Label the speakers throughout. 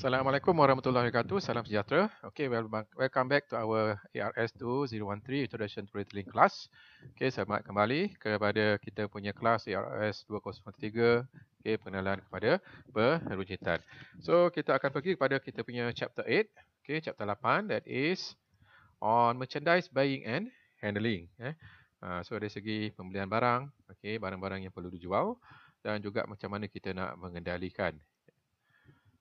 Speaker 1: Assalamualaikum warahmatullahi wabarakatuh. Salam sejahtera. Okay, well, welcome back to our ARS 2013 Introduction to Retailing Class. Okay, selamat kembali kepada kita punya kelas ARS 2013. Okay, pengenalan kepada perujitan. So, kita akan pergi kepada kita punya chapter 8. Okay, chapter 8 that is on merchandise buying and handling. Eh. Ah, so, dari segi pembelian barang, okay, barang-barang yang perlu dijual dan juga macam mana kita nak mengendalikan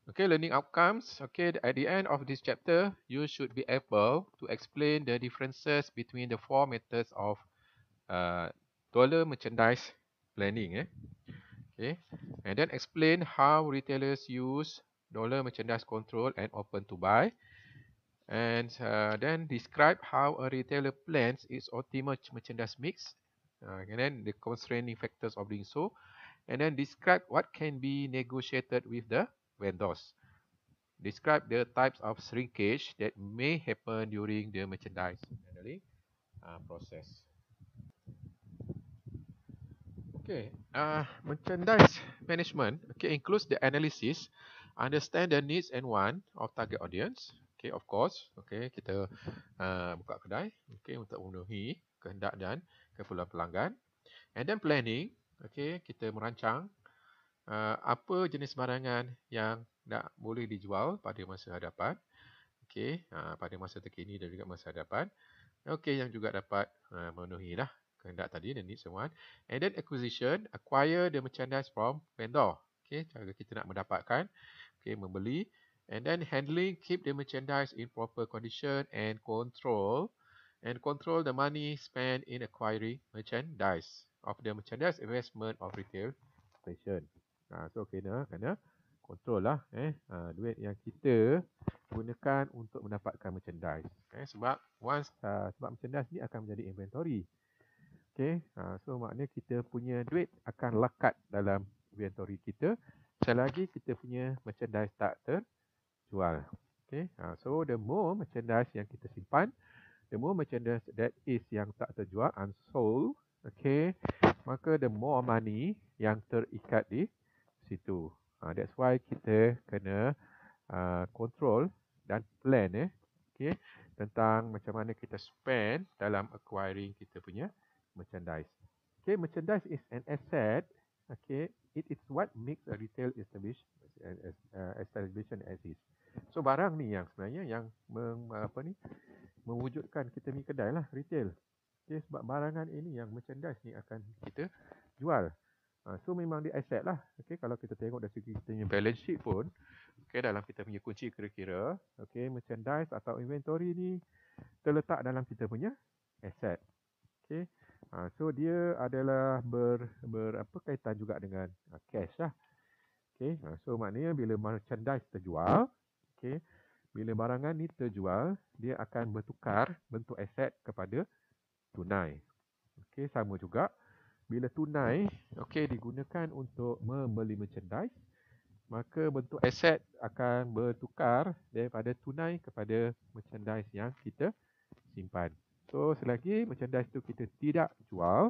Speaker 1: Okay, learning outcomes. Okay, at the end of this chapter, you should be able to explain the differences between the four methods of uh, dollar merchandise planning. Eh? Okay, and then explain how retailers use dollar merchandise control and open to buy. And uh, then describe how a retailer plans its optimal merchandise mix. Uh, and then the constraining factors of doing so. And then describe what can be negotiated with the vendors. Describe the types of shrinkage that may happen during the merchandise handling uh, process. Okay, uh, merchandise management okay, includes the analysis, understand the needs and want of target audience. Okay, of course, okay, kita uh, buka kedai okay, untuk memenuhi kehendak dan keperluan pelanggan. And then planning, okay, kita merancang Eh, apa jenis barangan yang tak boleh dijual pada masa hadapan. Okey, uh, pada masa terkini dan juga masa hadapan. Okey, yang juga dapat uh, eh, memenuhi lah kehendak tadi, the needs and And then acquisition, acquire the merchandise from vendor. Okey, cara kita nak mendapatkan. Okey, membeli. And then handling, keep the merchandise in proper condition and control. And control the money spent in acquiring merchandise of the merchandise investment of retail station. Ha, so kena ya? kena kontrol lah eh ha, duit yang kita gunakan untuk mendapatkan merchandise. Okay, eh. sebab once ha, sebab merchandise ni akan menjadi inventory. Okay, ha, so maknanya kita punya duit akan lekat dalam inventory kita selagi kita punya merchandise tak terjual. Okay, ha, so the more merchandise yang kita simpan, the more merchandise that is yang tak terjual unsold, okay, maka the more money yang terikat di situ. Uh, that's why kita kena kontrol ah, uh, dan plan eh. Okay. Tentang macam mana kita spend dalam acquiring kita punya merchandise. Okay. Merchandise is an asset. Okay. It is what makes a retail eh, establishment exist. So barang ni yang sebenarnya yang meng, apa ni mewujudkan kita punya kedai lah retail. Okay, sebab barangan ini yang merchandise ni akan kita jual. Ha, so memang dia asset lah. Okay, kalau kita tengok dari segi kita punya balance sheet pun. Okay, dalam kita punya kunci kira-kira. Okay, merchandise atau inventory ni terletak dalam kita punya asset. Okay. Ha, so dia adalah ber, ber apa kaitan juga dengan uh, cash lah. Okay. Ha, so maknanya bila merchandise terjual. Okay. Bila barangan ni terjual. Dia akan bertukar bentuk aset kepada tunai. Okay. Sama juga. Okay bila tunai okey digunakan untuk membeli merchandise maka bentuk aset akan bertukar daripada tunai kepada merchandise yang kita simpan so selagi merchandise tu kita tidak jual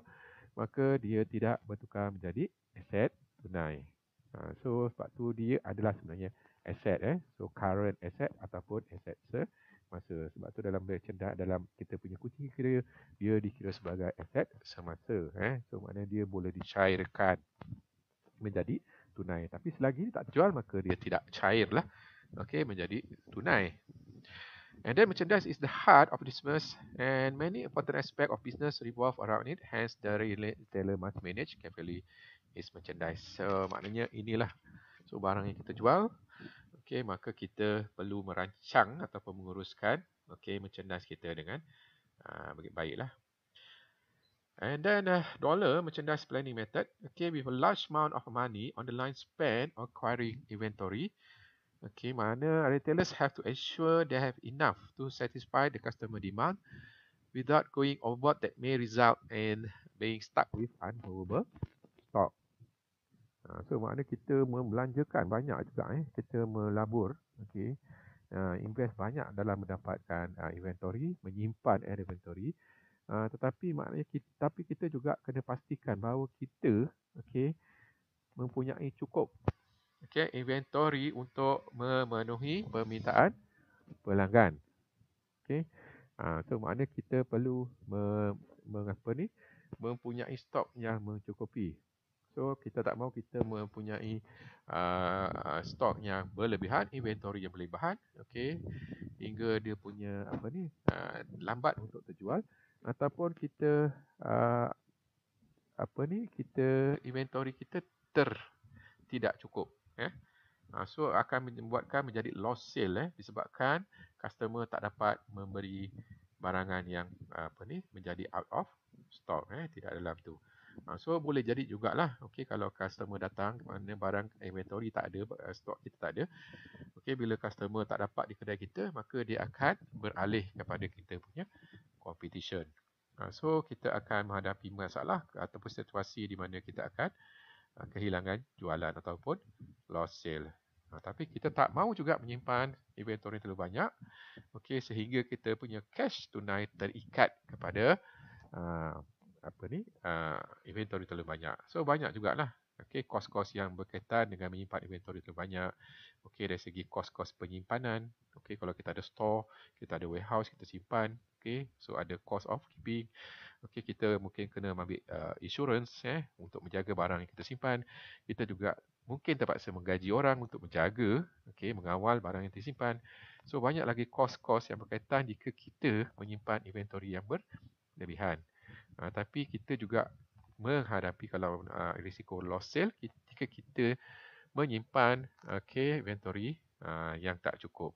Speaker 1: maka dia tidak bertukar menjadi aset tunai ha, so sebab tu dia adalah sebenarnya aset eh so current asset ataupun aset se- semasa. Sebab tu dalam merchandise dalam kita punya kucing kira, dia dikira sebagai aset semasa. Eh? So, maknanya dia boleh dicairkan menjadi tunai. Tapi selagi dia tak jual, maka dia tidak cair lah. Okay, menjadi tunai. And then merchandise is the heart of business and many important aspect of business revolve around it. Hence, the retailer must manage carefully his merchandise. So, maknanya inilah. So, barang yang kita jual, okey maka kita perlu merancang ataupun menguruskan okey merchandise kita dengan ah uh, baiklah and then uh, dollar merchandise planning method okey with a large amount of money on the line spend acquiring inventory okey mana retailers have to ensure they have enough to satisfy the customer demand without going overboard that may result in being stuck with unmovable stock Ha, so makna kita membelanjakan banyak juga eh. Kita melabur, okey. Uh, invest banyak dalam mendapatkan uh, inventory, menyimpan air inventory. Uh, tetapi maknanya kita, tapi kita juga kena pastikan bahawa kita okey mempunyai cukup okey inventory untuk memenuhi permintaan pelanggan. Okey. Ah uh, so maknanya kita perlu me, mengapa ni mempunyai stok yang mencukupi. So kita tak mahu kita mempunyai uh, uh, stok yang berlebihan, inventory yang berlebihan, okey. Hingga dia punya apa ni? Uh, lambat untuk terjual ataupun kita uh, apa ni? Kita inventory kita ter tidak cukup, eh. so akan membuatkan menjadi loss sale eh disebabkan customer tak dapat memberi barangan yang uh, apa ni menjadi out of stock eh tidak dalam tu. Ha, so boleh jadi jugalah. okay, kalau customer datang mana barang inventory tak ada, eh, stok kita tak ada. okay, bila customer tak dapat di kedai kita, maka dia akan beralih kepada kita punya competition. Ha, so kita akan menghadapi masalah ataupun situasi di mana kita akan ha, kehilangan jualan ataupun lost sale. Ha, tapi kita tak mau juga menyimpan inventory terlalu banyak. okay, sehingga kita punya cash tunai terikat kepada ha, apa ni uh, inventory terlalu banyak. So banyak jugalah. Okey, kos-kos yang berkaitan dengan menyimpan inventory terlalu banyak. Okey, dari segi kos-kos penyimpanan. Okey, kalau kita ada store, kita ada warehouse kita simpan. Okey, so ada cost of keeping. Okey, kita mungkin kena ambil uh, insurance eh untuk menjaga barang yang kita simpan. Kita juga mungkin terpaksa menggaji orang untuk menjaga, okey, mengawal barang yang disimpan. So banyak lagi kos-kos yang berkaitan jika kita menyimpan inventory yang berlebihan uh, tapi kita juga menghadapi kalau uh, risiko loss sale ketika kita menyimpan okay, ah, inventory uh, yang tak cukup.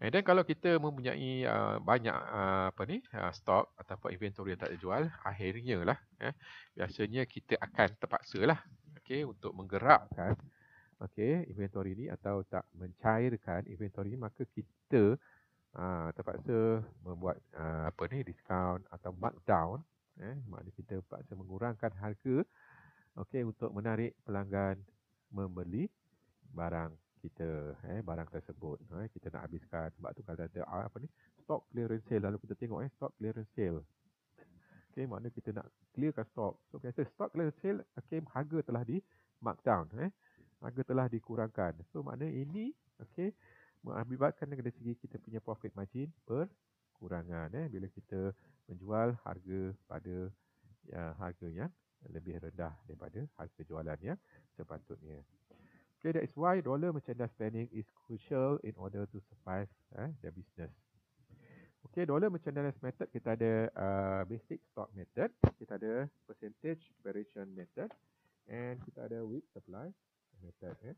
Speaker 1: Dan kalau kita mempunyai uh, banyak uh, apa ni uh, stock atau inventory yang tak dijual, akhirnya lah eh, biasanya kita akan terpaksa lah okay, untuk menggerakkan okay, inventory ni atau tak mencairkan inventory ni, maka kita uh, terpaksa membuat uh, apa ni discount atau markdown eh ya. maknanya kita terpaksa mengurangkan harga okey untuk menarik pelanggan membeli barang kita eh barang tersebut eh, kita nak habiskan sebab tu kalau ada apa ni stock clearance sale lalu kita tengok eh stock clearance sale okey maknanya kita nak clearkan stock so biasa stock clearance sale okey harga telah di markdown eh harga telah dikurangkan so maknanya ini okey mengakibatkan dari segi kita punya profit margin berkurangan eh bila kita menjual harga pada ya, harga yang lebih rendah daripada harga jualan yang sepatutnya. Okay, that is why dollar merchandise planning is crucial in order to survive eh, the business. Okay, dollar merchandise method kita ada uh, basic stock method, kita ada percentage variation method, and kita ada weak supply method. Eh.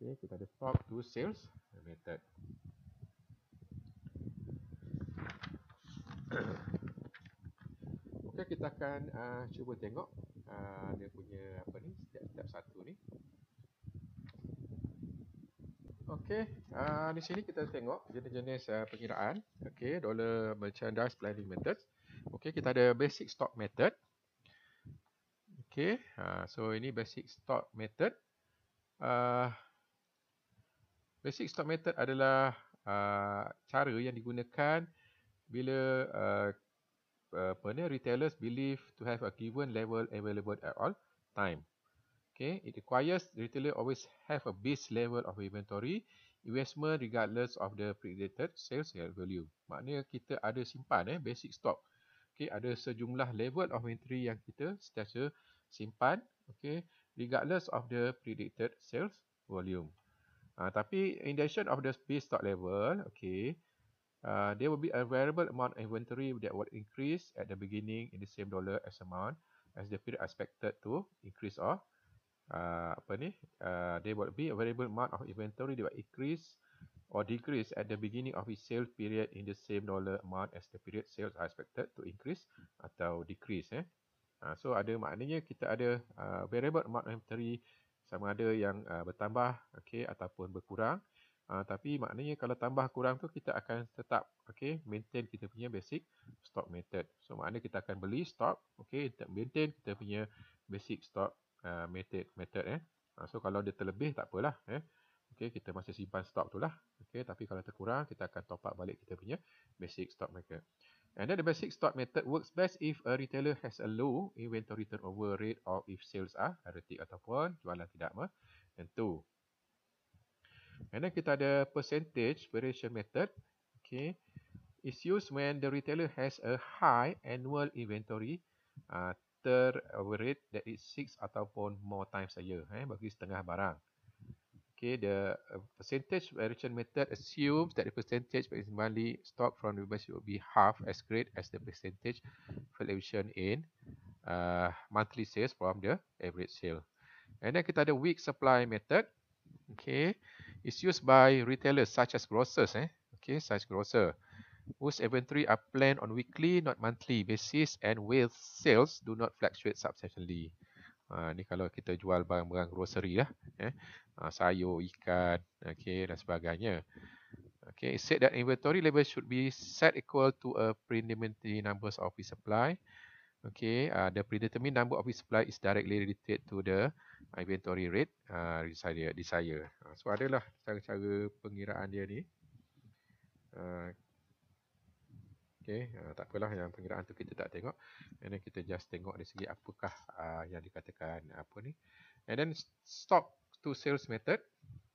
Speaker 1: Okay, kita ada stock to sales method. okay, kita akan uh, cuba tengok uh, dia punya apa ni setiap, setiap satu ni. Okay, uh, di sini kita tengok jenis-jenis uh, pengiraan. Okay, dollar merchandise planning method. Okay, kita ada basic stock method. Okay, uh, so ini basic stock method. Uh, Basic stop method adalah uh, cara yang digunakan bila uh, uh, retailers believe to have a given level available at all time. Okay, it requires retailer always have a base level of inventory investment regardless of the predicted sales value. Maknanya kita ada simpan eh basic stock. Okay, ada sejumlah level of inventory yang kita sentiasa simpan. Okay, regardless of the predicted sales volume. Uh, tapi indication of the space stock level, okay, uh, there will be a variable amount of inventory that will increase at the beginning in the same dollar as amount as the period expected to increase or uh, apa ni? Uh, there will be a variable amount of inventory that will increase or decrease at the beginning of its sale period in the same dollar amount as the period sales are expected to increase atau decrease. Eh. Uh, so ada maknanya kita ada uh, variable amount of inventory sama ada yang uh, bertambah okey ataupun berkurang uh, tapi maknanya kalau tambah kurang tu kita akan tetap okey maintain kita punya basic stock method so maknanya kita akan beli stock okey untuk maintain kita punya basic stock uh, method method eh uh, so kalau dia terlebih tak apalah eh okey kita masih simpan stock tu lah okey tapi kalau terkurang kita akan top up balik kita punya basic stock method And then the basic stock method works best if a retailer has a low inventory turnover rate or if sales are erratic ataupun jualan tidak tentu. And then kita ada percentage variation method. Okay. It's used when the retailer has a high annual inventory uh, turnover rate that is 6 ataupun more times a year. Eh, bagi setengah barang. Okay, the uh, percentage variation method assumes that the percentage money stock from reverse will be half as great as the percentage fluctuation in uh, monthly sales from the average sale. And then kita ada week supply method. Okay, it's used by retailers such as grocers. Eh? Okay, such grocer whose inventory are planned on weekly, not monthly basis, and with sales do not fluctuate substantially. Ah, ni kalau kita jual barang-barang grocery lah eh uh, sayur ikan okay dan sebagainya okey said that inventory level should be set equal to a predetermined numbers of office supply Okay, uh, the predetermined number of office supply is directly related to the inventory rate uh, saya di saya uh, so adalah cara-cara pengiraan dia ni uh, Okey, uh, tak apalah yang pengiraan tu kita tak tengok. And then kita just tengok dari segi apakah uh, yang dikatakan apa ni. And then stock to sales method.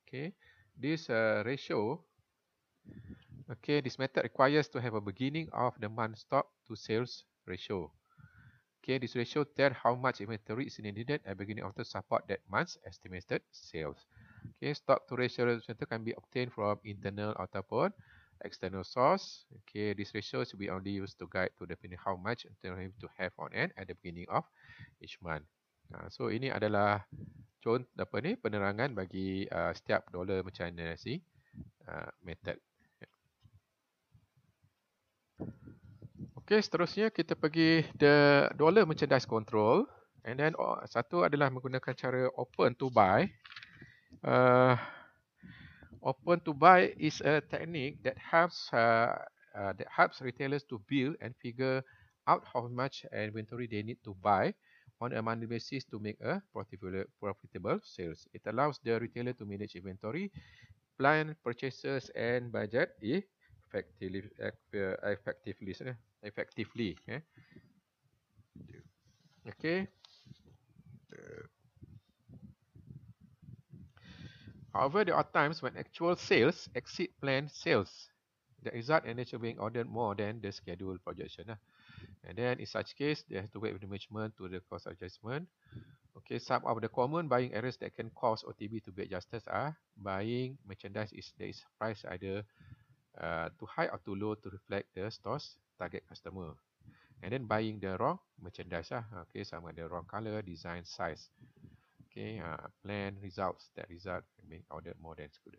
Speaker 1: Okay, this uh, ratio Okay, this method requires to have a beginning of the month stock to sales ratio. Okay, this ratio tell how much inventory is needed at beginning of the support that month's estimated sales. Okay, stock to ratio ratio can be obtained from internal ataupun uh, external source. Okay, this ratio should be only used to guide to define how much internal him to have on end at the beginning of each month. Uh, so ini adalah contoh apa ni penerangan bagi uh, setiap dollar macam ni si uh, method. Okay, seterusnya kita pergi the dollar merchandise control. And then oh, satu adalah menggunakan cara open to buy. Uh, Open to buy is a technique that helps uh, uh, that helps retailers to build and figure out how much inventory they need to buy on a monthly basis to make a profitable, profitable sales. It allows the retailer to manage inventory, plan purchases and budget e-, effectively uh, effectively eh, effectively. Eh. Okay. okay. However, there are times when actual sales exceed planned sales. The result and nature being ordered more than the schedule projection. Lah. And then in such case, they have to wait with the management to the cost adjustment. Okay, some of the common buying errors that can cause OTB to be adjusted are buying merchandise is there is price either uh, too high or too low to reflect the store's target customer. And then buying the wrong merchandise. Lah. Okay, some of the wrong color, design, size. Okay, uh, plan results, that result being ordered more than school.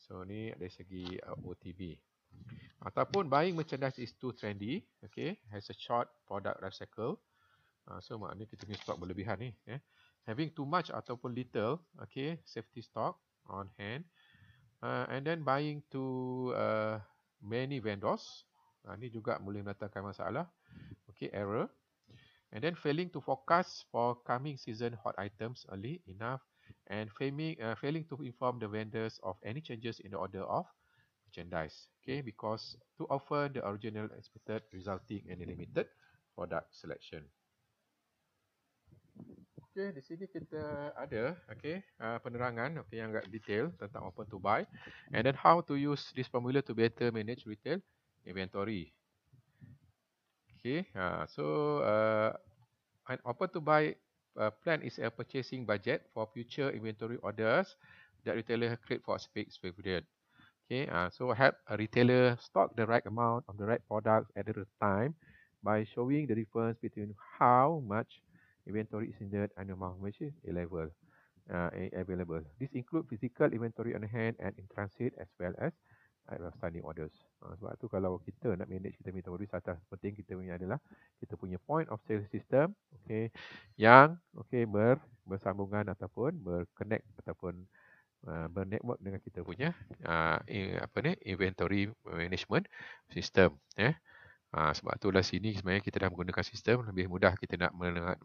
Speaker 1: So, ni dari segi uh, OTB. Ataupun buying merchandise is too trendy. Okay, has a short product life cycle. Uh, so, maknanya kita punya stock berlebihan ni. Eh. Having too much ataupun little, okay, safety stock on hand. Uh, and then buying to uh, many vendors. Uh, ni juga boleh menatakan masalah. Okay, error and then failing to forecast for coming season hot items early enough and failing uh, failing to inform the vendors of any changes in the order of merchandise okay because to offer the original expected resulting in a limited product selection okay di sini kita ada okay uh, penerangan okay yang agak detail tentang open to buy and then how to use this formula to better manage retail inventory Okay, uh, so uh, an offer to buy uh, plan is a purchasing budget for future inventory orders that retailer create for a specific period. Okay, uh, so help a retailer stock the right amount of the right products at the right time by showing the difference between how much inventory is needed and the amount which is available. Uh, available. This include physical inventory on hand and in transit as well as IMF standing orders. Ha, sebab tu kalau kita nak manage kita punya tower risk, penting kita punya adalah kita punya point of sale system okay, yang okay, ber, bersambungan ataupun berconnect ataupun uh, bernetwork dengan kita punya uh, eh, apa ni inventory management system. Eh. Ha, sebab tu lah sini sebenarnya kita dah menggunakan sistem lebih mudah kita nak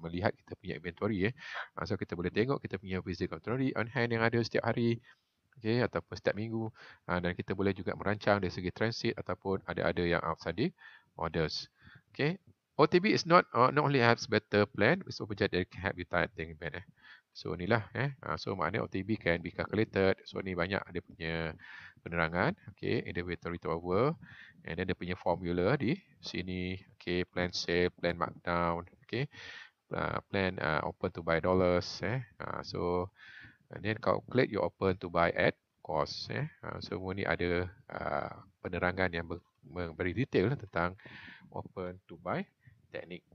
Speaker 1: melihat kita punya inventory. Eh. Ha, so kita boleh tengok kita punya physical inventory on hand yang ada setiap hari okay, ataupun setiap minggu uh, dan kita boleh juga merancang dari segi transit ataupun ada-ada yang outstanding orders. Okay. OTB is not uh, not only helps better plan, it's also that can help you tight thing bit eh. So inilah eh. Uh, so maknanya OTB can be calculated. So ni banyak ada punya penerangan. Okay, in the way to And then dia punya formula di sini. Okay, plan sale, plan markdown. Okay, uh, plan uh, open to buy dollars. Eh. Uh, so And then calculate your open to buy at cost. Eh. Ha, semua ni ada uh, penerangan yang memberi detail lah tentang open to buy teknik.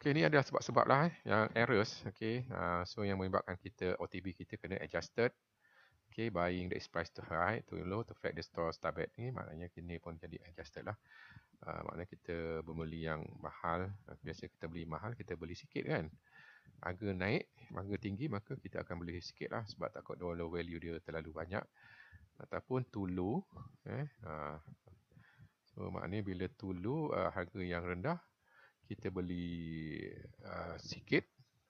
Speaker 1: Okay, ni adalah sebab-sebab lah eh, yang errors. Okay, uh, so yang menyebabkan kita OTB kita kena adjusted okay, buying the price to high to low to affect the store start ni maknanya kini pun jadi adjusted lah uh, maknanya kita membeli yang mahal ah, biasa kita beli mahal kita beli sikit kan harga naik harga tinggi maka kita akan beli sikit lah sebab takut dollar value dia terlalu banyak ataupun too low eh, uh, so maknanya bila too low uh, harga yang rendah kita beli uh, sikit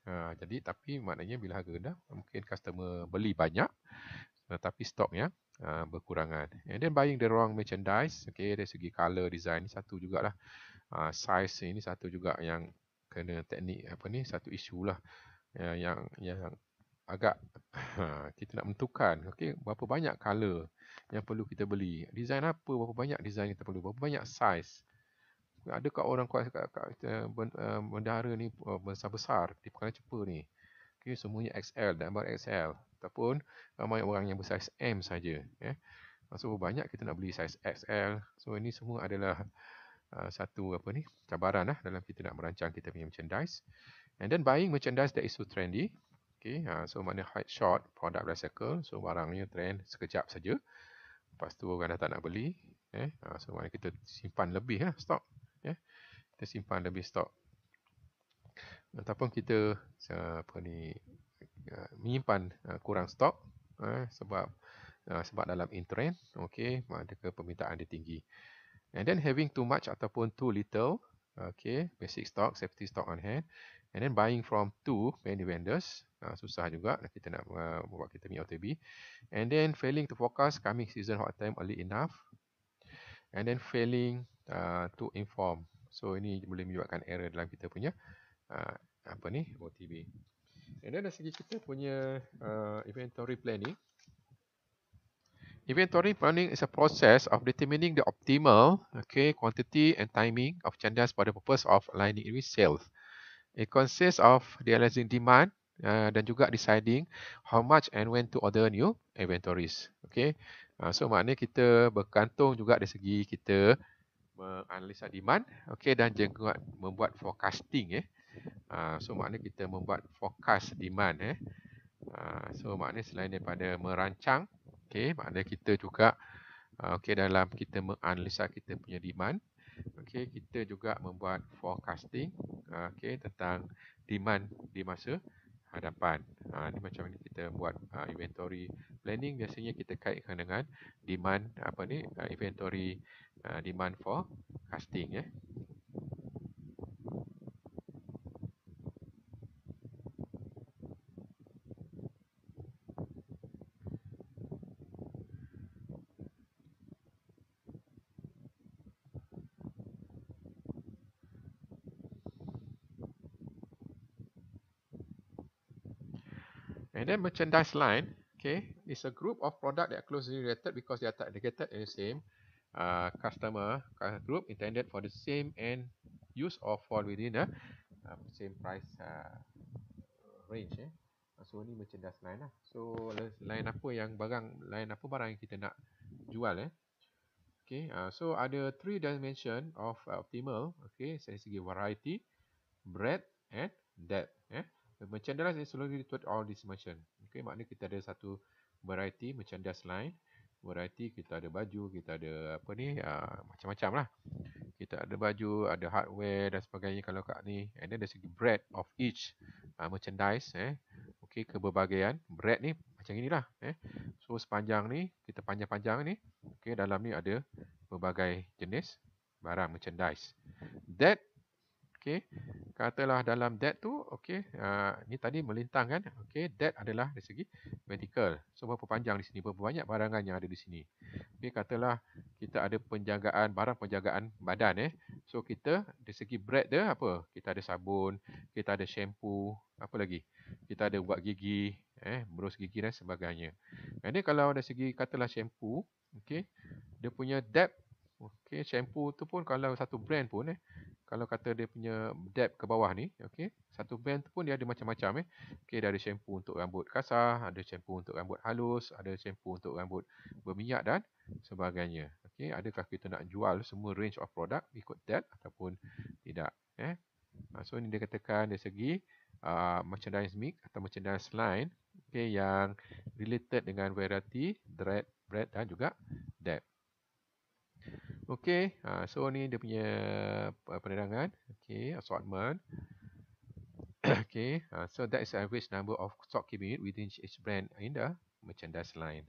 Speaker 1: Ha, jadi tapi maknanya bila harga rendah mungkin customer beli banyak tetapi eh, stoknya uh, eh, berkurangan. Eh, And then buying the wrong merchandise, okay, dari segi color design satu juga lah. Ah, size ini satu juga yang kena teknik apa ni satu isu lah yang yang agak kita nak menentukan okey berapa banyak color yang perlu kita beli design apa berapa banyak design kita perlu berapa banyak size ada ke orang kuat kat, kat ni besar besar di perkara cepa ni okey semuanya XL dan XL ataupun ramai uh, orang yang bersaiz M saja eh so banyak kita nak beli saiz XL so ini semua adalah uh, satu apa ni cabaran lah dalam kita nak merancang kita punya merchandise and then buying merchandise that is so trendy okay uh, so mana hot short product recycle so barangnya trend sekejap saja lepas tu orang dah tak nak beli eh uh, so mana kita simpan lebih lah stok. eh ya. kita simpan lebih stok. ataupun kita uh, apa ni Uh, menyimpan uh, kurang stok uh, sebab sebab dalam in trend okey ada permintaan dia tinggi and then having too much ataupun too little okey basic stock safety stock on hand and then buying from too many vendors susah juga kita nak buat kita punya OTB and then failing to focus coming season hot time early enough and then failing to inform so ini boleh menyebabkan error dalam kita punya apa ni OTB And then dari segi kita punya uh, inventory planning. Inventory planning is a process of determining the optimal okay, quantity and timing of chandas for the purpose of aligning with sales. It consists of realizing demand uh, dan juga deciding how much and when to order new inventories. Okay. Uh, so maknanya kita berkantung juga dari segi kita menganalisa demand okay, dan juga membuat forecasting. Eh. Uh, so maknanya kita membuat forecast demand eh. Uh, so maknanya selain daripada merancang, okey, maknanya kita juga uh, ah, okey dalam kita menganalisa kita punya demand, okey, kita juga membuat forecasting uh, okey tentang demand di masa hadapan. Ha, ini macam ni kita buat uh, inventory planning biasanya kita kaitkan dengan demand apa ni uh, inventory uh, demand forecasting, ya. Eh. Same merchandise line, okay, is a group of product that are closely related because they are targeted in the same uh, customer uh, group intended for the same end use or fall within the uh, same price uh, range. Eh. So ini merchandise line lah. So line apa yang barang, line apa barang yang kita nak jual eh? Okay, uh, so ada three dimension of uh, optimal. Okay, dari segi variety, breadth and depth merchandise is selalu retweet all this merchant. Okey maknanya kita ada satu variety merchandise line. Variety kita ada baju, kita ada apa ni, ah, macam-macam lah. Kita ada baju, ada hardware dan sebagainya kalau kat ni. And then dari bread of each aa, ah, merchandise. Eh. Okay, keberbagaian. bread ni macam inilah. Eh. So, sepanjang ni, kita panjang-panjang ni. Okey dalam ni ada berbagai jenis barang merchandise. That, okey Katalah dalam that tu Okey, uh, ni tadi melintang kan? Okey, that adalah dari segi medical. So, berapa panjang di sini? Berapa banyak barangan yang ada di sini? Okey, katalah kita ada penjagaan, barang penjagaan badan eh. So, kita dari segi bread dia apa? Kita ada sabun, kita ada shampoo, apa lagi? Kita ada buat gigi, eh, berus gigi dan sebagainya. Jadi, kalau dari segi katalah shampoo, okey, dia punya depth, okey, shampoo tu pun kalau satu brand pun eh, kalau kata dia punya depth ke bawah ni, okey. Satu band tu pun dia ada macam-macam eh. Okey, dia ada shampoo untuk rambut kasar, ada shampoo untuk rambut halus, ada shampoo untuk rambut berminyak dan sebagainya. Okey, adakah kita nak jual semua range of product ikut depth ataupun tidak, eh? Ah, so ini dia katakan dari segi uh, merchandise mix atau merchandise line okay, yang related dengan variety, dread, bread dan juga depth. Okey, ha, so ni dia punya eh, penerangan. Okey, assortment. Okey, ha, so that is average number of stock keeping unit within each brand in the merchandise line.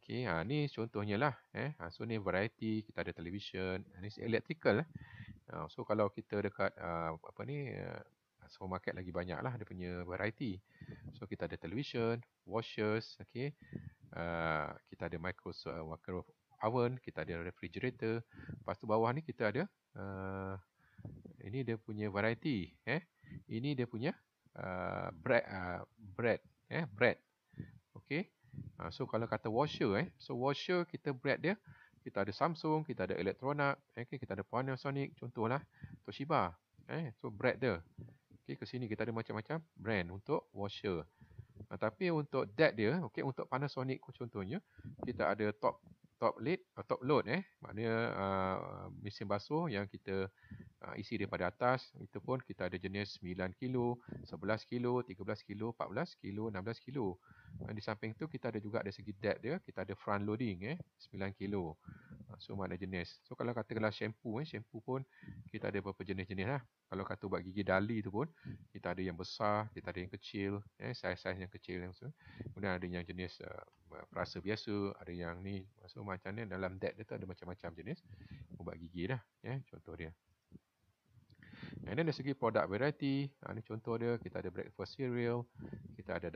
Speaker 1: Okey, ha, ni contohnya lah. Eh. Ha, so ni variety, kita ada television. Ini ha, electrical. Eh. Ha, so kalau kita dekat uh, apa ni, uh, supermarket lagi banyak lah dia punya variety. So kita ada television, washers, okey. Uh, kita ada micro uh, microwave oven, kita ada refrigerator. Lepas tu bawah ni kita ada uh, ini dia punya variety, eh. Ini dia punya uh, eh, bread uh, bread, eh, bread. Eh, okay. Uh, ah, so kalau kata washer eh, so washer kita bread dia kita ada Samsung, kita ada Electronic, okay, kita ada Panasonic contohlah, Toshiba, eh. So bread dia. Okay, ke sini kita ada macam-macam brand untuk washer. Uh, tapi untuk that dia, okay? untuk Panasonic contohnya, kita ada top top lid uh, top load eh maknanya uh, mesin basuh yang kita uh, isi daripada atas itu pun kita ada jenis 9 kilo, 11 kilo, 13 kilo, 14 kilo, 16 kilo. Dan di samping tu kita ada juga ada segi depth dia, kita ada front loading eh 9 kilo. Ah, so mana jenis. So kalau katakanlah shampoo eh shampoo pun kita ada beberapa jenis-jenis lah. Kalau kata buat gigi dali tu pun kita ada yang besar, kita ada yang kecil eh saiz-saiz yang kecil yang tu. Kemudian ada yang jenis uh, perasa biasa, ada yang ni so macam ni dalam dek dia tu ada macam-macam jenis ubat gigi lah ya yeah, contoh dia. And then dari segi product variety, ha, ni contoh dia kita ada breakfast cereal, kita ada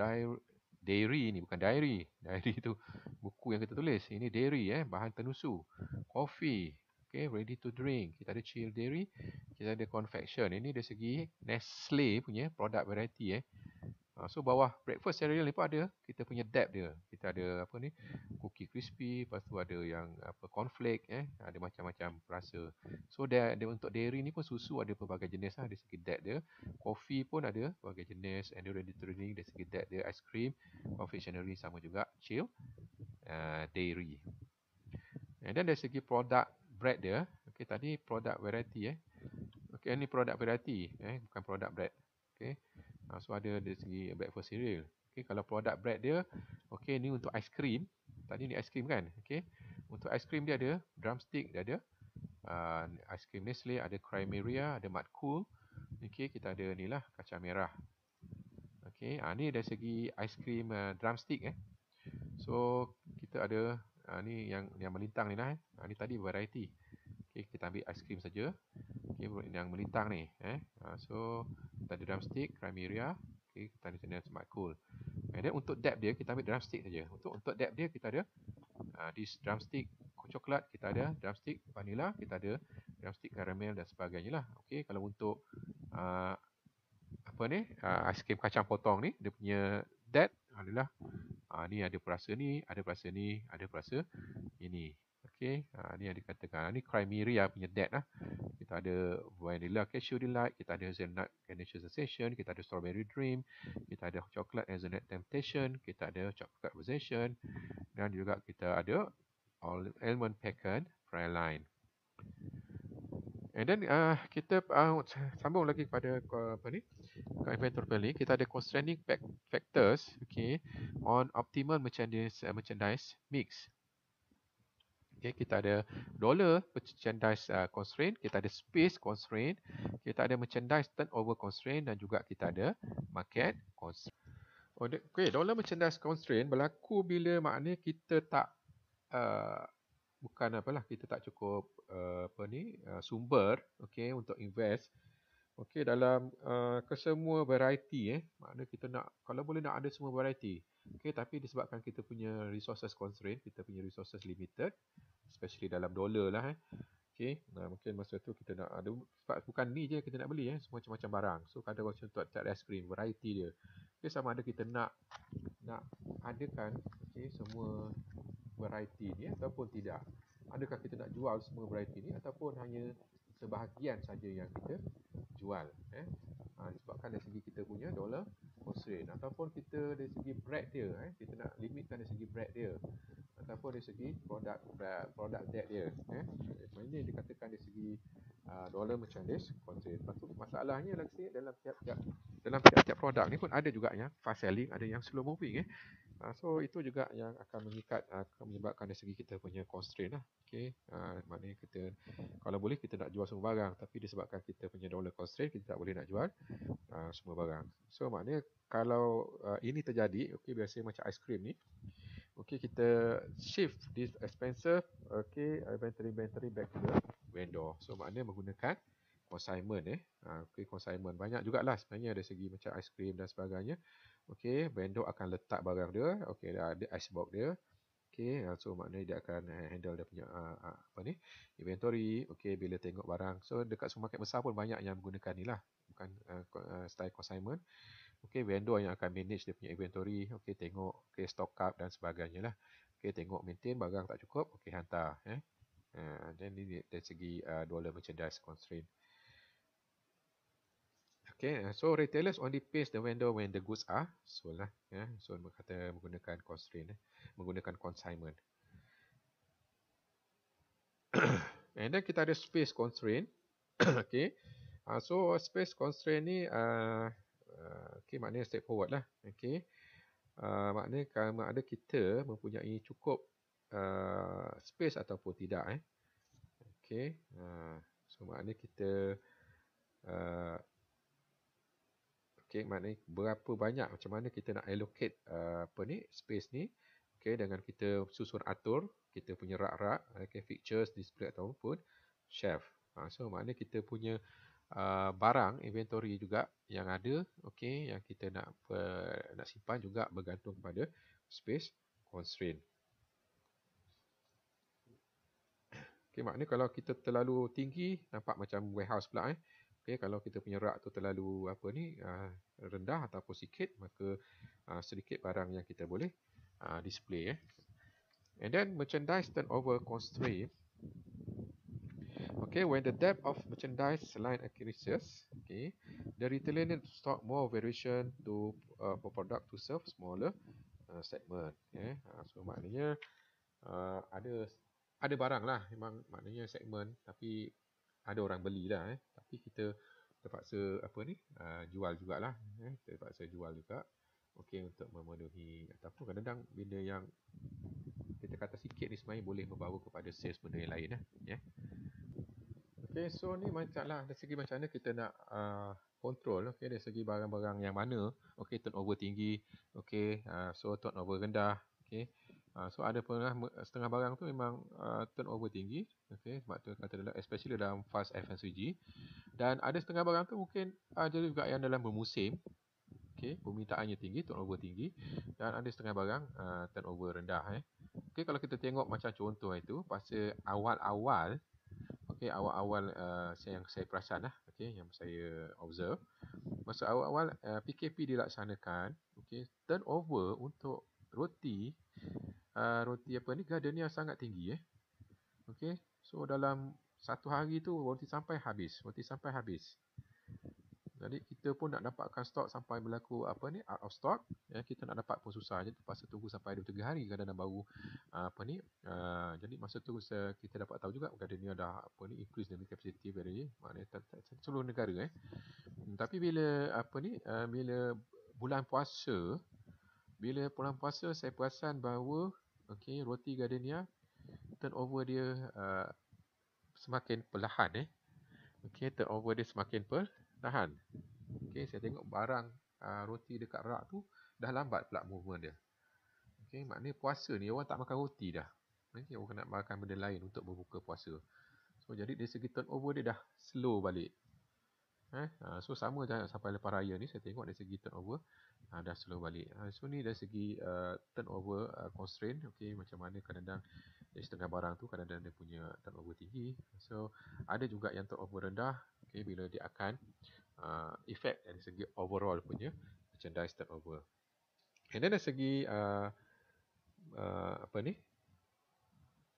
Speaker 1: dairy, ini bukan diary, diary tu buku yang kita tulis. Ini dairy eh, bahan tenusu. Coffee, okay, ready to drink. Kita ada chill dairy, kita ada confection. Ini dari segi Nestle punya product variety eh. Ha, so bawah breakfast cereal ni pun ada kita punya depth dia kita ada apa ni cookie crispy lepas tu ada yang apa conflict eh ada macam-macam rasa so dia, dia untuk dairy ni pun susu ada pelbagai jenis lah dari segi dia coffee pun ada pelbagai jenis and ready to drink dari segi that dia ice cream confectionery sama juga chill uh, dairy eh, and then dari segi produk bread dia okey tadi produk variety eh okey ini produk variety eh bukan produk bread okey ah, so ada dari segi breakfast cereal Okay, kalau produk bread dia Okey, ni untuk aiskrim. Tadi ni aiskrim kan? Okey. Untuk aiskrim dia ada drumstick, dia ada uh, aiskrim Nestle, ada Crimeria, ada mat Cool. Okey, kita ada ni lah kacang merah. Okey, ah ni dari segi aiskrim uh, drumstick eh. So, kita ada uh, ni yang yang melintang ni lah eh. Ah, ni tadi variety. Okey, kita ambil aiskrim saja. Okey, yang melintang ni eh. Ah, so, kita ada drumstick, Crimeria, okey, kita ada Nestle Mud Cool. And then untuk depth dia kita ambil drumstick saja. Untuk untuk depth dia kita ada di uh, drumstick coklat kita ada drumstick vanilla kita ada drumstick caramel dan sebagainya lah. Okay, kalau untuk uh, apa ni uh, cream kacang potong ni dia punya depth adalah uh, ni ada perasa ni ada perasa ni ada perasa ini. Okay, uh, ni yang dikatakan uh, ni Crimea punya depth lah. Kita ada vanilla cashew delight, kita ada hazelnut carnation sensation, kita ada strawberry dream, kita ada coklat chocolate as a net temptation, kita ada coklat possession dan juga kita ada All Element almond Fry Line. And then uh, kita uh, sambung lagi kepada apa ni? inventory planning, kita ada constraining factors okay, on optimal merchandise, uh, merchandise mix. Okay, kita ada dollar merchandise uh, constraint, kita ada space constraint, kita ada merchandise turnover constraint dan juga kita ada market constraint. Oh, okay, dollar merchandise constraint berlaku bila maknanya kita tak uh, bukan apalah kita tak cukup uh, apa ni uh, sumber okay, untuk invest. Okay, dalam uh, kesemua variety eh, maknanya kita nak kalau boleh nak ada semua variety. Okay, tapi disebabkan kita punya resources constraint, kita punya resources limited, especially dalam dollar lah. Eh. Okay, nah, mungkin masa tu kita nak ada, sebab bukan ni je kita nak beli, eh, semua macam-macam barang. So, kadang macam contoh tak ice cream, variety dia. Okay, sama ada kita nak nak adakan okay, semua variety ni ataupun tidak. Adakah kita nak jual semua variety ni ataupun hanya sebahagian saja yang kita jual. Eh? Ha, ah, sebabkan dari segi kita punya dollar, constraint ataupun kita dari segi breadth dia eh, kita nak limitkan dari segi breadth dia ataupun dari segi product product depth dia eh. ini dikatakan dari segi uh, dollar merchandise constraint lepas tu masalahnya lagi dalam tiap-tiap dalam tiap-tiap produk ni pun ada juga yang fast selling, ada yang slow moving eh. Uh, so itu juga yang akan mengikat ah, akan uh, menyebabkan dari segi kita punya constraint lah. Okey. Uh, ah, maknanya kita kalau boleh kita nak jual semua barang tapi disebabkan kita punya dollar constraint kita tak boleh nak jual uh, semua barang. So maknanya kalau uh, ini terjadi, okey biasanya macam ice cream ni. Okey kita shift this expensive okey inventory inventory back to the vendor. So maknanya menggunakan consignment eh. Ha, okay, consignment. Banyak jugalah sebenarnya dari segi macam ice cream dan sebagainya. Okay, vendor akan letak barang dia. Okay, dia ada box dia. Okay, ha, so maknanya dia akan eh, handle dia punya uh, apa ni inventory. Okay, bila tengok barang. So, dekat supermarket besar pun banyak yang menggunakan ni lah. Bukan uh, style consignment. Okay, vendor yang akan manage dia punya inventory. Okay, tengok okay, stock up dan sebagainya lah. Okay, tengok maintain barang tak cukup. Okay, hantar. Eh. Uh, ha, then, dari segi uh, dollar merchandise constraint. Uh, Okay, eh, so retailers only pays the vendor when the goods are sold lah. Yeah. So, kata menggunakan constraint, eh. menggunakan consignment. And then kita ada space constraint. okay, uh, so space constraint ni, uh, uh, okay, maknanya step forward lah. Okay, uh, maknanya kalau ada kita mempunyai cukup uh, space ataupun tidak. Eh. Okay, uh, so maknanya kita... Uh, okey maknanya berapa banyak macam mana kita nak allocate uh, apa ni space ni okey dengan kita susun atur kita punya rak-rak okey fixtures display ataupun shelf ha, so maknanya kita punya Uh, barang inventory juga yang ada okey yang kita nak uh, nak simpan juga bergantung pada space constraint okey maknanya kalau kita terlalu tinggi nampak macam warehouse pula eh Okay, kalau kita punya rak tu terlalu apa ni uh, rendah ataupun sikit maka uh, sedikit barang yang kita boleh uh, display eh. And then merchandise turnover constraint. Okay, when the depth of merchandise line increases, okay, the retailer need to stock more variation to uh, for product to serve smaller uh, segment. Yeah, eh. okay. uh, so maknanya uh, ada ada barang lah memang maknanya segment tapi ada orang beli dah eh. Tapi kita terpaksa apa ni? Uh, jual jugalah eh. Terpaksa jual juga. Okey untuk memenuhi ataupun kadang-kadang benda yang kita kata sikit ni sebenarnya boleh membawa kepada sales benda yang lain eh. ya. Yeah. Okey so ni macamlah. dari segi macam mana kita nak uh, control okey dari segi barang-barang yang mana okey turnover tinggi okey uh, so turnover rendah okey Ah, so ada pernah setengah barang tu memang uh, ah, turnover tinggi okey sebab tu kata dalam especially dalam fast FMCG dan ada setengah barang tu mungkin uh, ah, ada juga yang dalam bermusim okey permintaannya tinggi turnover tinggi dan ada setengah barang uh, turnover rendah eh okey kalau kita tengok macam contoh itu pasal awal-awal okey awal-awal uh, yang saya perasan lah okey yang saya observe masa awal-awal uh, PKP dilaksanakan okey turnover untuk roti Ah, roti apa ni garden yang sangat tinggi eh. Okey. So dalam satu hari tu roti sampai habis, roti sampai habis. Jadi kita pun nak dapatkan stok sampai berlaku apa ni out of stock, ya, kita nak dapat pun susah je terpaksa tunggu sampai dua tiga hari kadang-kadang baru ah, apa ni uh, jadi masa tu kita dapat tahu juga garden ni dah apa ni increase dalam capacity dia ni, maknanya seluruh negara eh. Hmm, tapi bila apa ni uh, bila bulan puasa bila bulan puasa saya perasan bahawa Okay, roti gardenia turnover dia uh, semakin perlahan eh. Okay, turnover dia semakin perlahan. Okay, saya tengok barang uh, roti dekat rak tu dah lambat pula movement dia. Okay, maknanya puasa ni orang tak makan roti dah. Nanti okay, orang nak makan benda lain untuk berbuka puasa. So, jadi dari segi turnover dia dah slow balik. Eh? Ha, so sama dah eh, sampai lepas raya ni saya tengok dari segi turnover ha, dah slow balik. Ha, so ni dari segi uh, turnover uh, constraint okay, macam mana kadang-kadang dari setengah barang tu kadang-kadang dia punya turnover tinggi. So ada juga yang turnover rendah okay, bila dia akan uh, effect dari segi overall punya merchandise turnover. And then dari segi uh, uh, apa ni?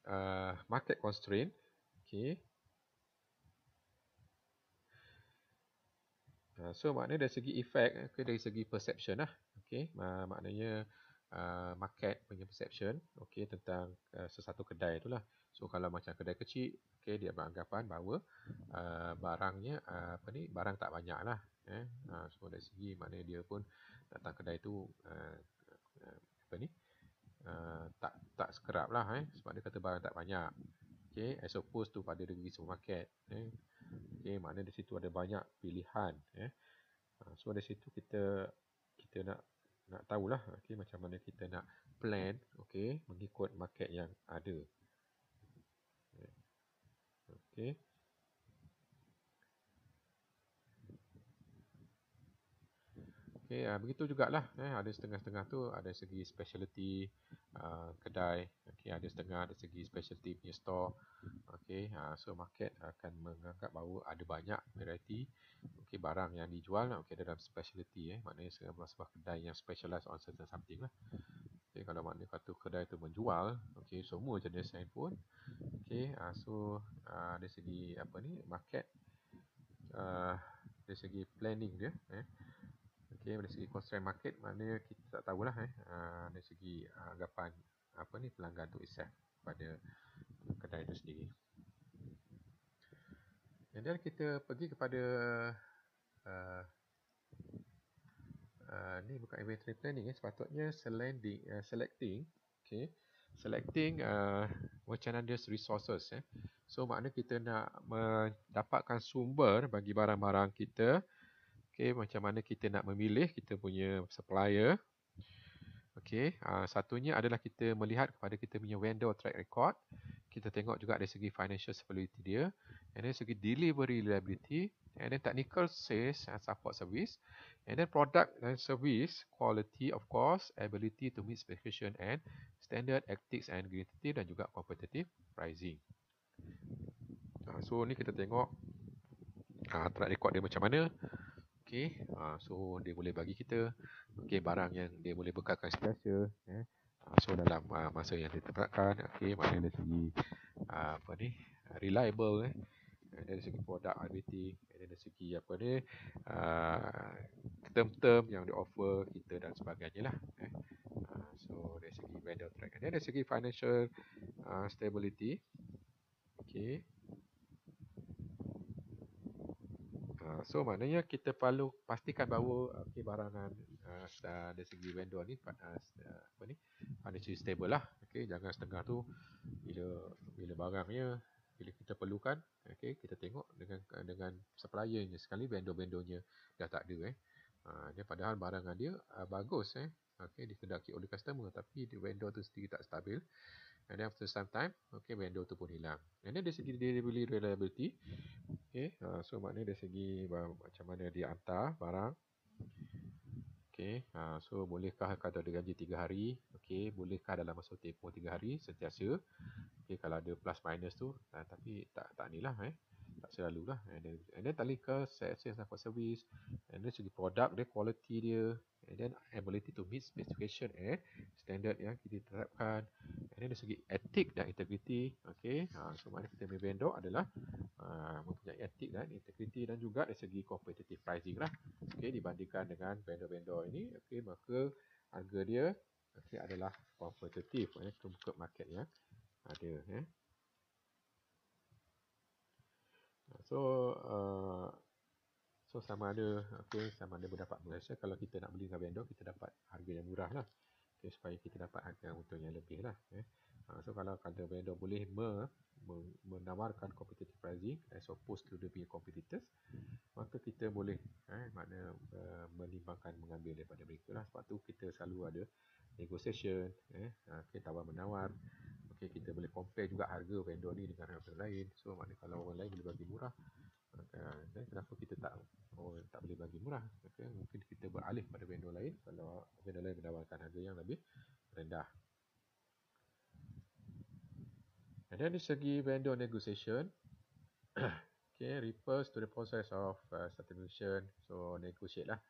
Speaker 1: Uh, market constraint okay, Ah, so maknanya dari segi efek, eh, okay, dari segi perception lah okay, ah, maknanya uh, market punya perception okay, tentang uh, sesuatu kedai itulah so kalau macam kedai kecil okay, dia beranggapan bahawa uh, barangnya uh, apa ni barang tak banyak lah eh uh, so dari segi maknanya dia pun datang kedai tu uh, apa ni uh, tak tak sekerap lah eh sebab dia kata barang tak banyak okay, as opposed to pada negeri supermarket eh. okay, maknanya di situ ada banyak pilihan eh. Ha, so dari situ kita kita nak nak tahulah okay, macam mana kita nak plan okay, mengikut market yang ada eh, okay. Okay, uh, eh, ah, begitu jugalah. Eh, ada setengah-setengah tu ada segi speciality uh, ah, kedai. Okay, ada setengah ada segi speciality punya store. Okay, uh, ah, so market akan menganggap bahawa ada banyak variety okay, barang yang dijual. Okay, ada dalam speciality. Eh, maknanya sebuah, sebuah kedai yang specialize on certain something lah. Okay, kalau maknanya satu kedai tu menjual okay, semua jenis handphone. Okay, uh, so uh, ada segi apa ni market. Uh, dari segi planning dia. Eh, Okay, dari segi constraint market, maknanya kita tak tahulah eh, uh, dari segi uh, ah, anggapan apa ni pelanggan tu itself pada kedai itu sendiri. And then kita pergi kepada uh, uh, ni bukan inventory planning eh, sepatutnya selecting, uh, selecting okay, selecting uh, wacana dia resources eh. So maknanya kita nak mendapatkan sumber bagi barang-barang kita Okay, macam mana kita nak memilih kita punya supplier. Okay, uh, ah, satunya adalah kita melihat kepada kita punya vendor track record. Kita tengok juga dari segi financial stability dia. And then segi delivery reliability. And then technical sales and support service. And then product and service quality of course. Ability to meet specification and standard ethics and greenity dan juga competitive pricing. Uh, so ni kita tengok uh, track record dia macam mana. Okay, uh, ha, so dia boleh bagi kita okay, barang yang dia boleh bekalkan sentiasa. Eh. Uh, so dalam uh, masa yang ditetapkan, okay, mana dia segi apa ni reliable, eh. dari segi produk everything, dari segi apa ni term-term yang di offer kita dan sebagainya lah. Eh. Uh, so dari segi vendor track, dan dari segi financial uh, stability, okay. Ah, so maknanya kita perlu pastikan bahawa okay, barangan uh, dari segi vendor ni uh, apa ni financially stable lah okey jangan setengah tu bila bila barangnya bila kita perlukan okey kita tengok dengan dengan suppliernya sekali vendor-vendornya dah tak ada eh dia uh, padahal barangan dia uh, bagus eh okey dikendaki oleh customer tapi vendor tu sendiri tak stabil And then after some time, okey, vendor tu pun hilang. And then dari segi reliability, Okay. Uh, ah, so maknanya dari segi macam mana dia hantar barang. Okay. Uh, ah, so bolehkah kata ada gaji 3 hari? Okay. Bolehkah dalam masa tempoh 3 hari sentiasa? Okay. Kalau ada plus minus tu. Uh, tapi tak tak ni lah eh. Tak selalu lah. And then, and then tak boleh sales and support service. And then segi produk dia, quality dia and then ability to meet specification and standard yang kita terapkan and then dari segi etik dan integriti okey ha so mana kita punya vendor adalah uh, mempunyai etik dan integriti dan juga dari segi competitive pricing lah okey dibandingkan dengan vendor-vendor ini okey maka harga dia okey adalah competitive eh ke market market ya ada eh ha, so uh, So sama ada okay, sama ada berdapat Malaysia kalau kita nak beli dengan vendor kita dapat harga yang murah lah. Okay, supaya kita dapat harga untung yang lebih lah. Okay. Uh, eh. ha, so kalau kata vendor boleh me, me, menawarkan competitive pricing as opposed to the peer competitors maka kita boleh eh, makna uh, melimbangkan mengambil daripada mereka lah. Sebab tu kita selalu ada negotiation, eh, ha, okay, tawar-menawar. Okay, kita boleh compare juga harga vendor ni dengan harga lain. So maknanya kalau orang lain boleh bagi murah Okay. Ah, kenapa kita tak oh, tak boleh bagi murah okay. mungkin kita beralih pada vendor lain kalau vendor lain menawarkan harga yang lebih rendah and then di segi vendor negotiation okay, refers to the process of uh, certification so negotiate lah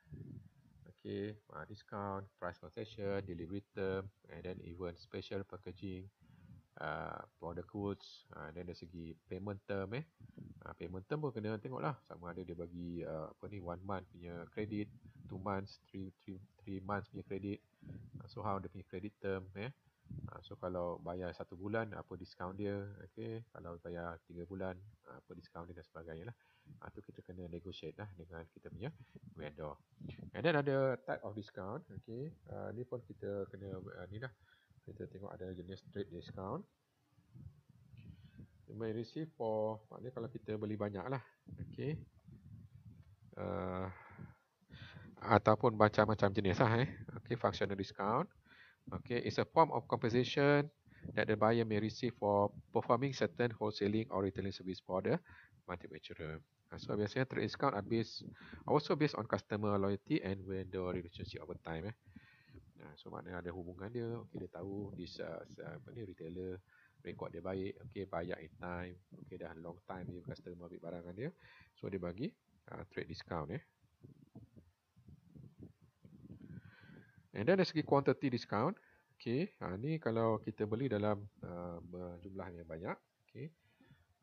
Speaker 1: okay, uh, ah, discount, price concession, delivery term and then even special packaging Uh, product quotes uh, dan dari segi payment term eh uh, payment term pun kena tengok lah sama ada dia bagi uh, apa ni one month punya credit two months three three three months punya credit uh, so how dia punya credit term eh uh, so kalau bayar satu bulan apa discount dia okay kalau bayar tiga bulan uh, apa discount dia dan sebagainya lah uh, tu kita kena negotiate lah dengan kita punya vendor and then ada type of discount okay uh, ni pun kita kena uh, ni lah kita tengok ada jenis trade discount you may receive for maknanya kalau kita beli banyak lah ok uh, ataupun macam-macam jenis lah eh ok functional discount ok it's a form of compensation that the buyer may receive for performing certain wholesaling or retailing service for the manufacturer ha, so biasanya trade discount are based also based on customer loyalty and vendor relationship over time eh. Uh, so maknanya ada hubungan dia, okay, dia tahu this uh, uh apa ni retailer record dia baik, okay, bayar in time, okay, dah long time dia customer ambil barangan dia. So dia bagi uh, trade discount eh. And then dari segi quantity discount, okay, uh, ni kalau kita beli dalam uh, jumlah yang banyak, okay,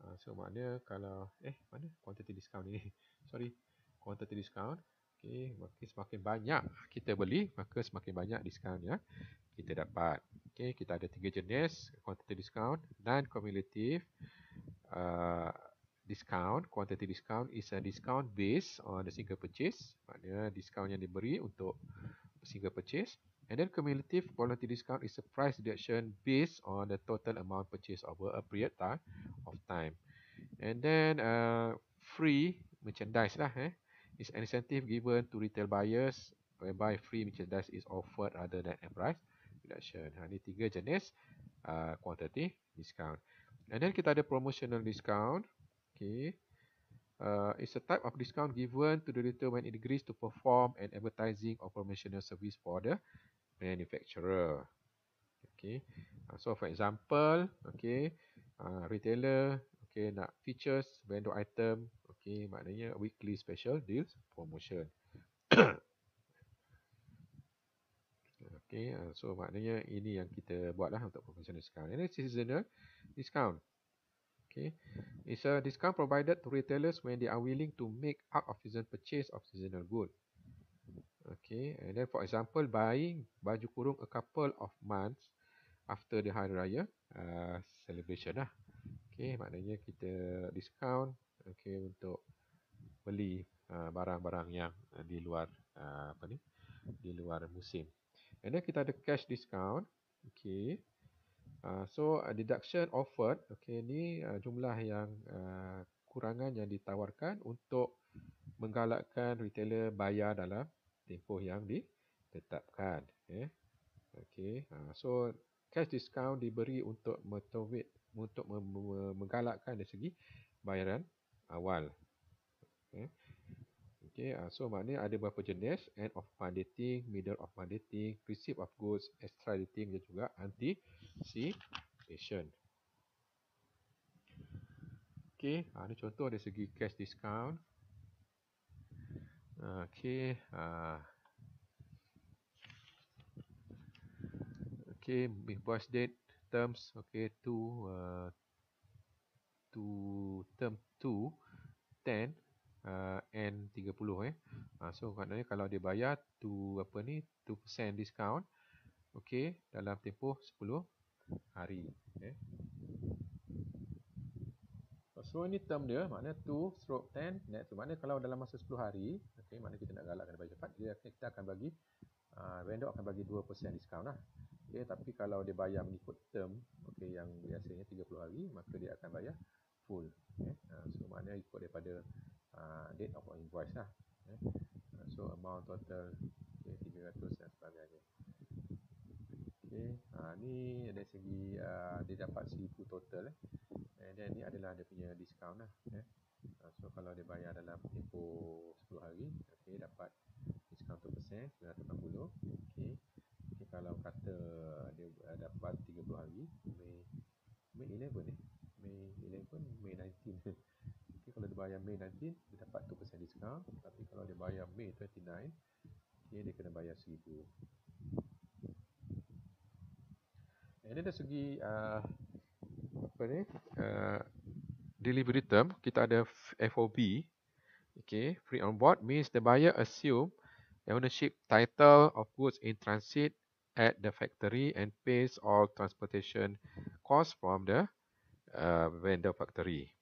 Speaker 1: uh, so maknanya kalau, eh mana quantity discount ni, sorry, quantity discount, Okey, makin semakin banyak kita beli, maka semakin banyak diskaun ya kita dapat. Okey, kita ada tiga jenis quantity discount, non cumulative uh, discount. Quantity discount is a discount based on the single purchase. Maknanya discount yang diberi untuk single purchase. And then cumulative quantity discount is a price reduction based on the total amount purchase over a period time of time. And then uh, free merchandise lah. Eh is an incentive given to retail buyers whereby free merchandise is offered rather than a price reduction. Ha, ini tiga jenis uh, quantity discount. And then kita ada promotional discount. Okay. Uh, it's a type of discount given to the retailer when it agrees to perform an advertising or promotional service for the manufacturer. Okay. Uh, so for example, okay, uh, retailer Okay, nak features, vendor item. Okay, maknanya weekly special deals, promotion. okay, ah, so maknanya ini yang kita buat lah untuk professional sekarang. Ini seasonal discount. Okay, it's a discount provided to retailers when they are willing to make up of season purchase of seasonal goods. Okay, and then for example, buying baju kurung a couple of months after the Hari Raya uh, celebration lah. Okey, maknanya kita diskaun okey untuk beli uh, barang-barang uh, yang di luar uh, apa ni? Di luar musim. And then kita ada cash discount. Okey. Uh, so uh, deduction offered, okey ni uh, jumlah yang uh, kurangan yang ditawarkan untuk menggalakkan retailer bayar dalam tempoh yang ditetapkan. Okay, eh. okay. Uh, so cash discount diberi untuk motivate untuk menggalakkan dari segi bayaran awal. Okay. okay, ah, so maknanya ada beberapa jenis end of mandating, middle of mandating, receipt of goods, extra dating dan juga anti citation. Okay, ha, ah, ini contoh dari segi cash discount. Okay, ha. okay, invoice date terms okay two uh, two term two ten uh, and tiga puluh eh uh, so maknanya kalau dia bayar tu apa ni two persen discount okay dalam tempoh sepuluh hari eh so ini term dia maknanya 2 stroke 10 net so maknanya kalau dalam masa 10 hari okay, maknanya kita nak galakkan bagi cepat dia kita akan bagi uh, vendor akan bagi 2% discount lah Okey, tapi kalau dia bayar mengikut term, okey yang biasanya 30 hari, maka dia akan bayar full. Okey. Uh, ha, maknanya ikut daripada uh, date of invoice lah. Okay. Ha, so amount total okey 300 dan sebagainya. Okey, uh, ni ada segi uh, dia dapat 1000 total eh. And then ni adalah dia punya discount lah. Okay. Uh, so kalau dia bayar dalam tempoh 10 hari, okey dapat discount 2%, 180. Okey kalau kata dia uh, dapat 30 hari May, May 11 eh May pun May 19 okay, kalau dia bayar May 19 dia dapat 2% diskaun tapi kalau dia bayar May 29 okay, dia kena bayar 1000 Ini dari segi uh, apa ni? Uh, delivery term kita ada FOB. Okay, free on board means the buyer assume ownership title of goods in transit at the factory and pays all transportation costs from the uh, vendor factory.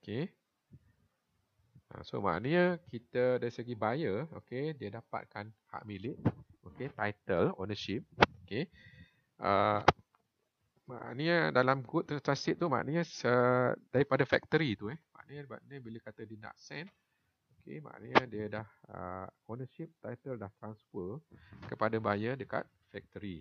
Speaker 1: Okay. Ah, so maknanya kita dari segi buyer, okay, dia dapatkan hak milik, okay, title, ownership, okay. Uh, maknanya dalam good transit tu maknanya uh, daripada factory tu, eh, maknanya, maknanya bila kata dia nak send, Okay, maknanya dia dah uh, ownership title dah transfer kepada buyer dekat factory.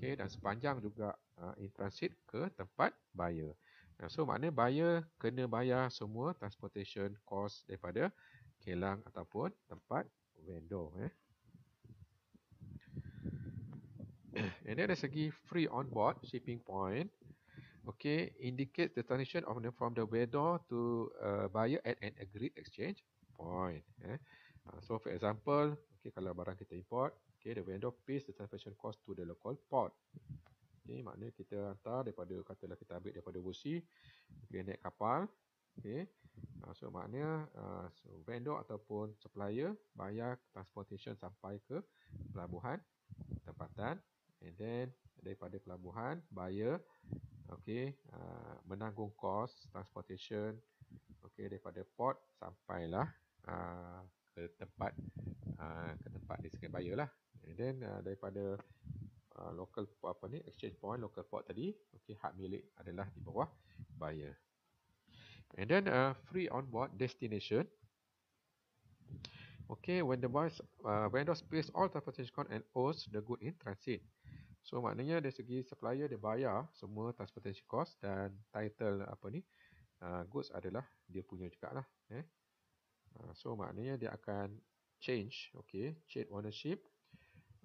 Speaker 1: Okay, dan sepanjang juga uh, ah, in transit ke tempat buyer. Nah, so, maknanya buyer kena bayar semua transportation cost daripada kilang ataupun tempat vendor. Eh. And dari segi free on board shipping point, okay, indicate the transition of the, from the vendor to uh, buyer at an agreed exchange point. Eh. Uh, so for example, okay, kalau barang kita import, okay, the vendor pays the transaction cost to the local port. Okay, maknanya kita hantar daripada katalah kita ambil daripada busi, okay, naik kapal. Okay, uh, so maknanya uh, so vendor ataupun supplier bayar transportation sampai ke pelabuhan tempatan, and then daripada pelabuhan buyer okay, uh, menanggung kos transportation okay, daripada port sampailah uh, ke tempat uh, ke tempat di Sungai Bayar lah. And then uh, daripada uh, local apa ni exchange point local port tadi, okay, hak milik adalah di bawah buyer. And then uh, free board destination. Okay, when the vendor uh, pays all transportation cost and owes the good in transit. So maknanya dari segi supplier dia bayar semua transportation cost dan title apa ni uh, goods adalah dia punya juga lah. Eh. Uh, so maknanya dia akan change, okay, change ownership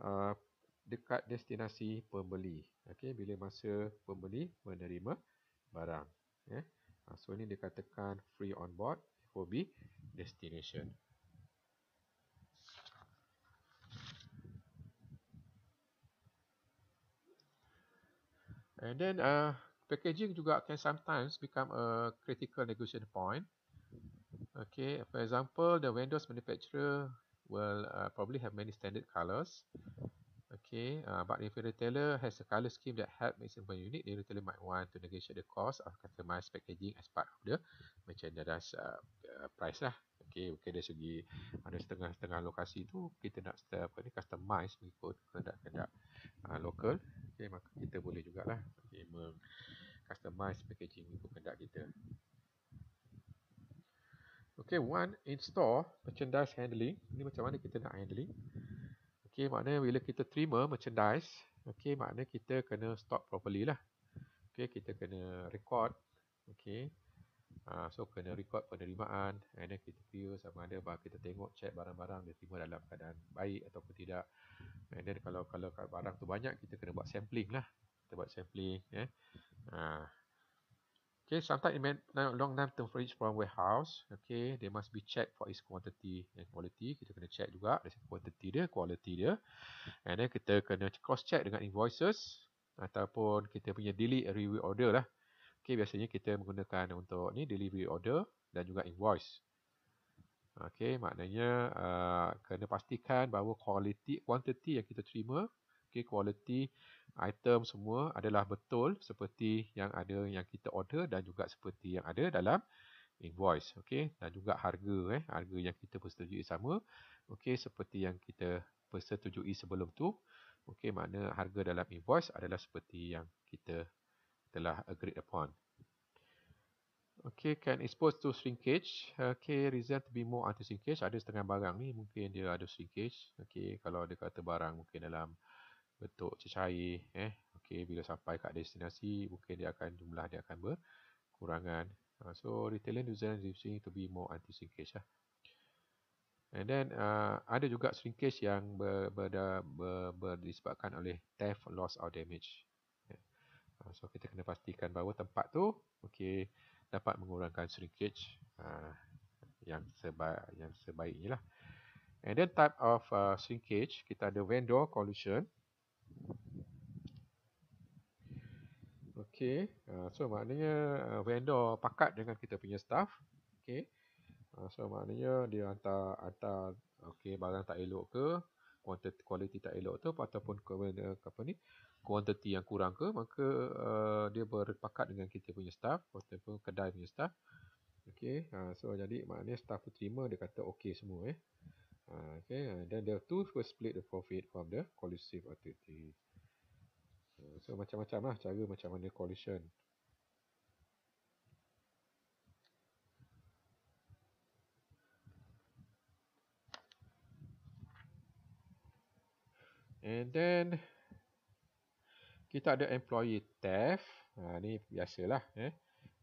Speaker 1: uh, dekat destinasi pembeli. Okay, bila masa pembeli menerima barang. Eh. Uh, so ini dikatakan free on board, FOB destination. And then uh, packaging juga can sometimes become a critical negotiation point. Okay, for example, the Windows manufacturer will uh, probably have many standard colors. Okay, uh, but if a retailer has a color scheme that help make simple unique, the retailer might want to negotiate the cost of customized packaging as part of the merchandise uh, uh, price lah. Okay, mungkin dari segi ada setengah-setengah lokasi tu kita nak setiap ni customize mengikut kehendak-kehendak uh, lokal okay, maka kita boleh juga lah, okay, meng-customize packaging untuk kendak kita. Okay, one in-store merchandise handling. Ini macam mana kita nak handling. Okay, mana? bila kita terima merchandise, okay, mana kita kena stock properly lah. Okay, kita kena record. Okay. Ah, so kena record penerimaan and then kita view sama ada bah kita tengok check barang-barang dia semua dalam keadaan baik ataupun tidak and then kalau kalau barang tu banyak kita kena buat sampling lah kita buat sampling yeah. Ya. uh. okay sometimes it long time to fridge from warehouse okay they must be checked for its quantity and quality kita kena check juga dari quantity dia quality dia and then kita kena cross check dengan invoices ataupun kita punya daily review order lah Okey, biasanya kita menggunakan untuk ni delivery order dan juga invoice. Okey, maknanya uh, kena pastikan bahawa quality, quantity yang kita terima, okey quality item semua adalah betul seperti yang ada yang kita order dan juga seperti yang ada dalam invoice. Okey, dan juga harga, eh, harga yang kita persetujui sama, Okey, seperti yang kita persetujui sebelum tu. Okey, makna harga dalam invoice adalah seperti yang kita telah agreed upon. Okay, can expose to shrinkage. Okay, reason to be more anti shrinkage. Ada setengah barang ni mungkin dia ada shrinkage. Okay, kalau dia kata barang mungkin dalam bentuk cecair. Eh, okay, bila sampai ke destinasi mungkin dia akan jumlah dia akan berkurangan. Uh, so, retailing New Zealand to be more anti shrinkage lah. And then uh, ada juga shrinkage yang ber, ber, ber, ber, ber, disebabkan oleh theft, loss or damage. Ha, so kita kena pastikan bahawa tempat tu okay, dapat mengurangkan shrinkage ha, yang sebaik yang sebaiknya lah. And then type of uh, shrinkage kita ada vendor collision. okay. uh, ha, so maknanya uh, vendor pakat dengan kita punya staff. okay. Uh, so maknanya dia hantar hantar okey barang tak elok ke, quantity quality tak elok tu ataupun apa ni? kuantiti yang kurang ke maka uh, dia berpakat dengan kita punya staff ataupun kedai punya staff okey uh, so jadi maknanya staff tu terima dia kata okey semua eh uh, okey dan eh, uh, dia tu will split the profit from the collusive activity ah, So macam-macam lah cara macam mana collision. And then kita ada employee theft. Ha, ni biasalah. Eh.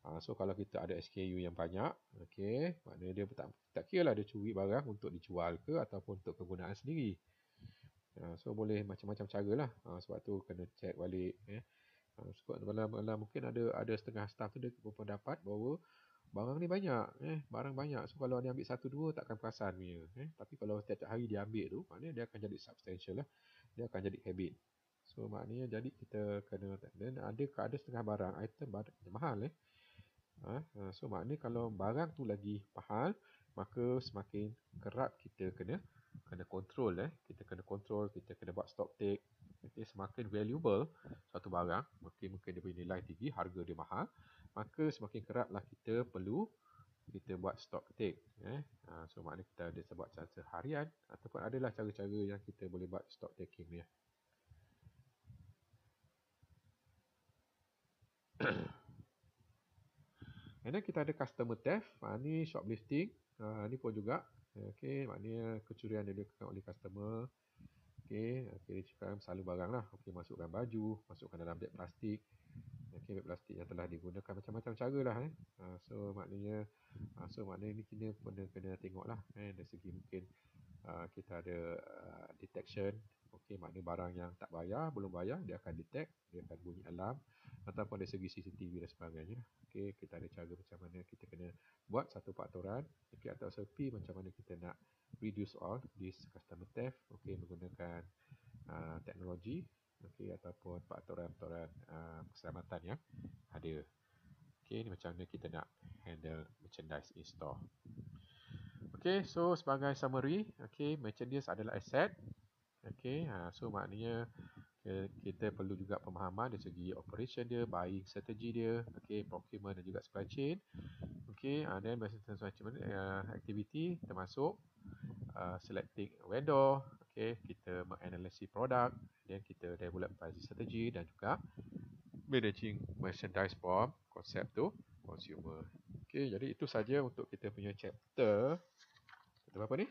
Speaker 1: Ha, so, kalau kita ada SKU yang banyak. Okay, maknanya dia tak, tak kira lah dia curi barang untuk dijual ke ataupun untuk kegunaan sendiri. Ha, so, boleh macam-macam cara lah. Ha, sebab tu kena check balik. Eh. Ha, sebab dalam, dalam mungkin ada ada setengah staff tu dia berpendapat bahawa barang ni banyak. Eh. Barang banyak. So, kalau dia ambil satu dua takkan perasan punya. Eh. Tapi kalau setiap hari dia ambil tu maknanya dia akan jadi substantial lah. Dia akan jadi habit. So maknanya jadi kita kena dan ada ada setengah barang item barang yang mahal eh. Ha, ha, so maknanya kalau barang tu lagi mahal maka semakin kerap kita kena kena kontrol eh. Kita kena kontrol, kita kena buat stop take. Okay, semakin valuable satu barang, mungkin mungkin dia punya nilai tinggi, harga dia mahal, maka semakin keraplah kita perlu kita buat stock take eh. Ha, so maknanya kita ada sebab chance harian ataupun adalah cara-cara yang kita boleh buat stock taking ni. Eh. And then kita ada customer theft. Ha, ni shoplifting. Ha, ni pun juga. Okay. Maknanya kecurian yang dilakukan oleh customer. Okay. Okay. Dia cakap selalu barang lah. Okay. Masukkan baju. Masukkan dalam beg plastik. Okay. Beg plastik yang telah digunakan macam-macam cara lah. Eh. Ha, so maknanya. Ha, so maknanya ni kena, kena, kena tengok lah. Eh, dari segi mungkin. Uh, kita ada uh, detection okey maknanya barang yang tak bayar belum bayar dia akan detect dia akan bunyi alarm ataupun dari segi CCTV dan sebagainya okey kita ada cara macam mana kita kena buat satu faktoran okey atau SOP macam mana kita nak reduce all this customer theft okey menggunakan uh, teknologi okey ataupun faktoran-faktoran uh, keselamatan yang ada okey ni macam mana kita nak handle merchandise in store Okay, so sebagai summary, okay, merchandise adalah aset. Okay, ha, so maknanya kita perlu juga pemahaman dari segi operation dia, buying strategy dia, okay, procurement dan juga supply chain. Okay, ha, then terms management uh, activity termasuk uh, selecting vendor, okay, kita menganalisi produk, then kita develop pricing strategy dan juga managing merchandise from concept tu consumer. Okay, jadi itu saja untuk kita punya chapter apa-apa ni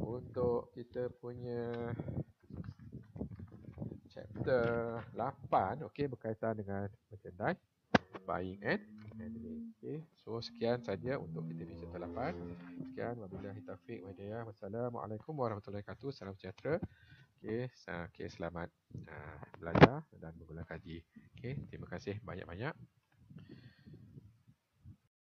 Speaker 1: untuk kita punya chapter 8 okey berkaitan dengan merchandise buying and handling okey so sekian saja untuk kita di chapter 8 sekian wabillahi taufik wahidayah wassalamualaikum warahmatullahi wabarakatuh salam sejahtera okey okay, selamat uh, belajar dan bergulang kaji okey terima kasih banyak-banyak